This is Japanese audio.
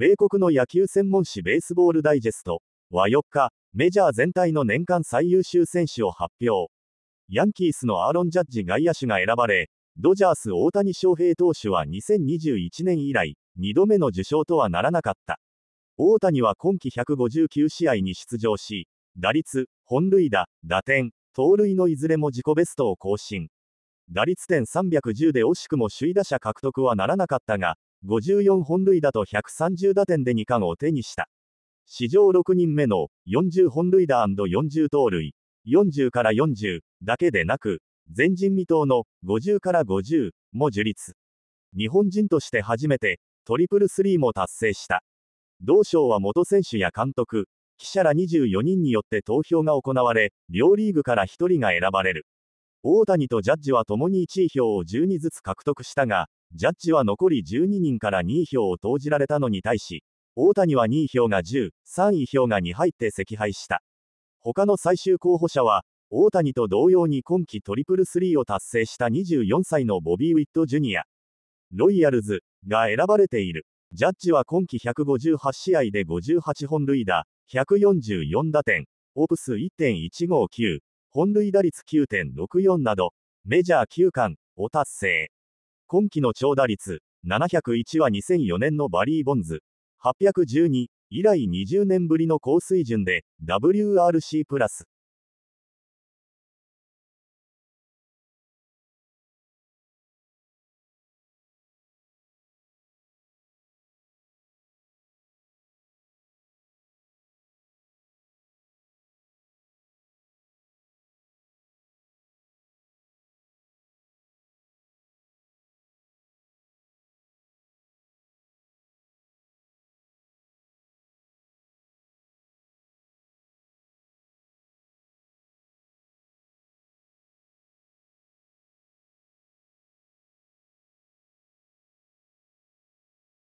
米国の野球専門誌ベースボールダイジェストは4日、メジャー全体の年間最優秀選手を発表。ヤンキースのアーロン・ジャッジ外野手が選ばれ、ドジャース大谷翔平投手は2021年以来、2度目の受賞とはならなかった。大谷は今季159試合に出場し、打率、本塁打、打点、盗塁のいずれも自己ベストを更新。打率点310で惜しくも首位打者獲得はならなかったが、54本塁打と130打点で2冠を手にした。史上6人目の40本塁打 &40 盗塁、40から40だけでなく、前人未到の50から50も樹立。日本人として初めてトリプルスリーも達成した。同賞は元選手や監督、記者ら24人によって投票が行われ、両リーグから1人が選ばれる。大谷とジャッジは共に1位票を12ずつ獲得したが、ジャッジは残り12人から2位票を投じられたのに対し、大谷は2位票が10、3位票が2入って惜敗した。他の最終候補者は、大谷と同様に今季トリプルスリーを達成した24歳のボビー・ウィット・ジュニア、ロイヤルズが選ばれている。ジャッジは今季158試合で58本塁打、144打点、オプス1.159、本塁打率9.64など、メジャー9冠を達成。今季の長打率701は2004年のバリー・ボンズ、812以来20年ぶりの高水準で WRC プラス